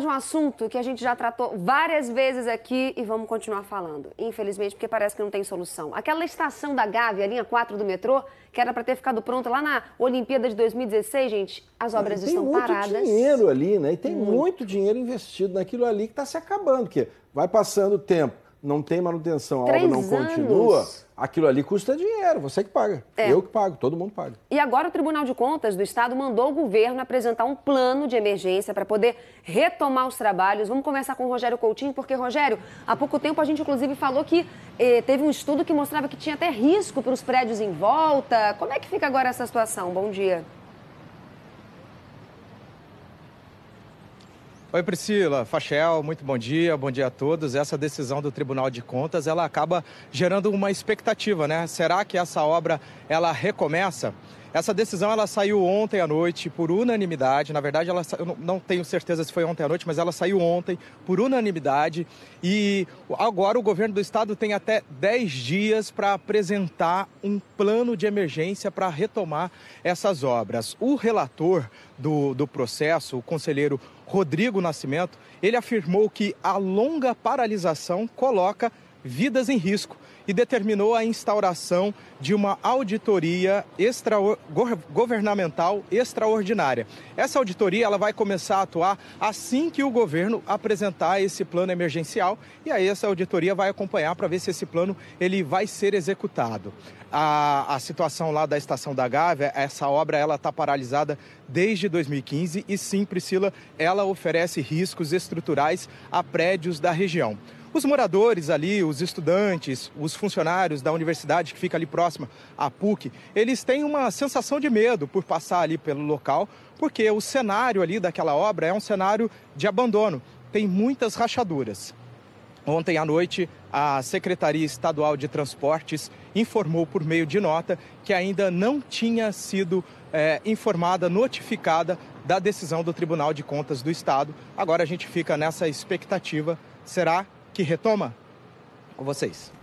falar de um assunto que a gente já tratou várias vezes aqui e vamos continuar falando. Infelizmente, porque parece que não tem solução. Aquela estação da Gávea, linha 4 do metrô, que era para ter ficado pronta lá na Olimpíada de 2016, gente, as obras estão paradas. Tem muito dinheiro ali, né? E tem muito, muito dinheiro investido naquilo ali que está se acabando, porque vai passando o tempo não tem manutenção, a Três obra não anos. continua, aquilo ali custa dinheiro, você que paga. É. Eu que pago, todo mundo paga. E agora o Tribunal de Contas do Estado mandou o governo apresentar um plano de emergência para poder retomar os trabalhos. Vamos começar com o Rogério Coutinho, porque, Rogério, há pouco tempo a gente inclusive falou que eh, teve um estudo que mostrava que tinha até risco para os prédios em volta. Como é que fica agora essa situação? Bom dia. Oi Priscila, Fachel, muito bom dia, bom dia a todos. Essa decisão do Tribunal de Contas, ela acaba gerando uma expectativa, né? Será que essa obra ela recomeça? Essa decisão ela saiu ontem à noite por unanimidade. Na verdade, ela eu não tenho certeza se foi ontem à noite, mas ela saiu ontem por unanimidade. E agora o governo do estado tem até 10 dias para apresentar um plano de emergência para retomar essas obras. O relator do, do processo, o conselheiro Rodrigo Nascimento, ele afirmou que a longa paralisação coloca vidas em risco e determinou a instauração de uma auditoria extra governamental extraordinária. Essa auditoria ela vai começar a atuar assim que o governo apresentar esse plano emergencial e aí essa auditoria vai acompanhar para ver se esse plano ele vai ser executado. A, a situação lá da estação da Gávea, essa obra ela está paralisada desde 2015 e sim, Priscila, ela oferece riscos estruturais a prédios da região. Os moradores ali, os estudantes, os funcionários da universidade que fica ali próxima à PUC, eles têm uma sensação de medo por passar ali pelo local, porque o cenário ali daquela obra é um cenário de abandono, tem muitas rachaduras. Ontem à noite, a Secretaria Estadual de Transportes informou por meio de nota que ainda não tinha sido é, informada, notificada da decisão do Tribunal de Contas do Estado. Agora a gente fica nessa expectativa. Será que retoma? Com vocês.